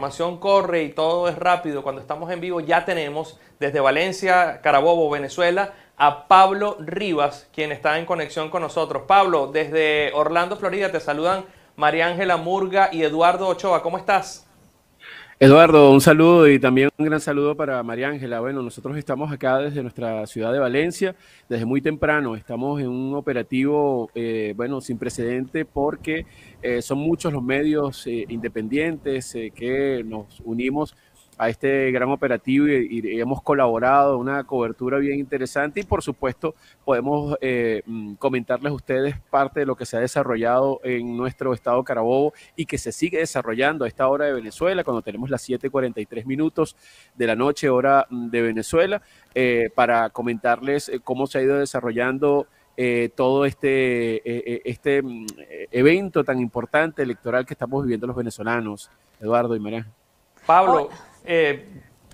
información corre y todo es rápido, cuando estamos en vivo ya tenemos desde Valencia, Carabobo, Venezuela, a Pablo Rivas, quien está en conexión con nosotros. Pablo, desde Orlando, Florida, te saludan María Ángela Murga y Eduardo Ochoa. ¿Cómo estás? Eduardo, un saludo y también un gran saludo para María Ángela. Bueno, nosotros estamos acá desde nuestra ciudad de Valencia, desde muy temprano. Estamos en un operativo, eh, bueno, sin precedente porque eh, son muchos los medios eh, independientes que nos unimos a este gran operativo y, hemos colaborado, una cobertura bien interesante y por supuesto podemos eh, mm, comentarles a ustedes parte de lo que se ha desarrollado en nuestro estado Carabobo y que se sigue desarrollando a esta hora de Venezuela, cuando tenemos las 7.43 minutos de la noche, hora mm, de Venezuela, eh, para comentarles eh, cómo se ha ido desarrollando. todo este, este mm, evento tan importante electoral que estamos viviendo los venezolanos, Eduardo y María. Pablo, eh,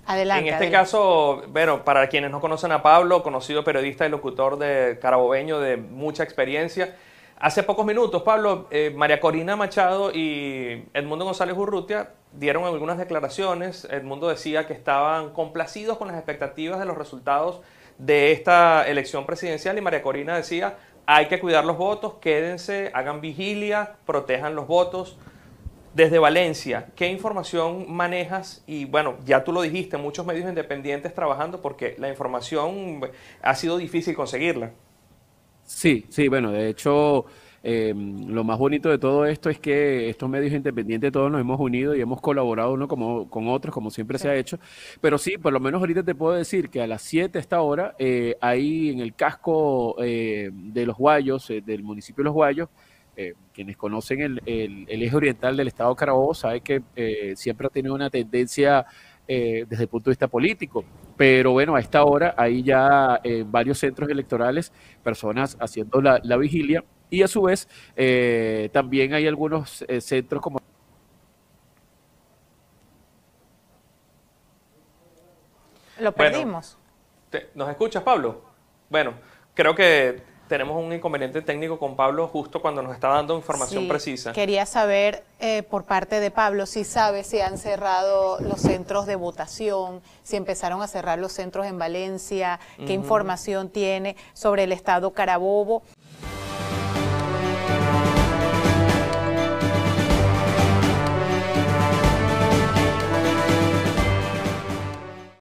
adelante. En este caso, bueno, para quienes no conocen a Pablo, conocido periodista y locutor de carabobeño de mucha experiencia. Hace pocos minutos, Pablo, eh, María Corina Machado y Edmundo González Urrutia dieron algunas declaraciones. Edmundo decía que estaban complacidos con las expectativas de los resultados de esta elección presidencial y María Corina decía, hay que cuidar los votos, quédense, hagan vigilia, protejan los votos. Desde Valencia, ¿qué información manejas? Y bueno, ya tú lo dijiste, muchos medios independientes trabajando porque la información ha sido difícil conseguirla. Sí, sí, bueno, de hecho, em, lo más bonito de todo esto es que estos medios independientes todos nos hemos unido y hemos colaborado uno como, con otros, como siempre se ha hecho. Pero sí, por lo menos ahorita te puedo decir que a las 7 esta hora, eh, ahí en el casco eh, de Los Guayos, eh, del municipio de Los Guayos, eh, quienes conocen el, eje oriental del Estado de Carabobo saben que eh, siempre ha tenido una tendencia eh, desde el punto de vista político. Pero bueno, a esta hora hay ya en varios centros electorales personas haciendo la, vigilia y a su vez también hay algunos centros como... Lo perdimos. ¿Nos escuchas, Pablo? Bueno, creo que tenemos un inconveniente técnico con Pablo justo cuando nos está dando información precisa. Quería saber eh, por parte de Pablo si sabe si han cerrado los centros de votación, si empezaron a cerrar los centros en Valencia, qué información tiene sobre el estado Carabobo.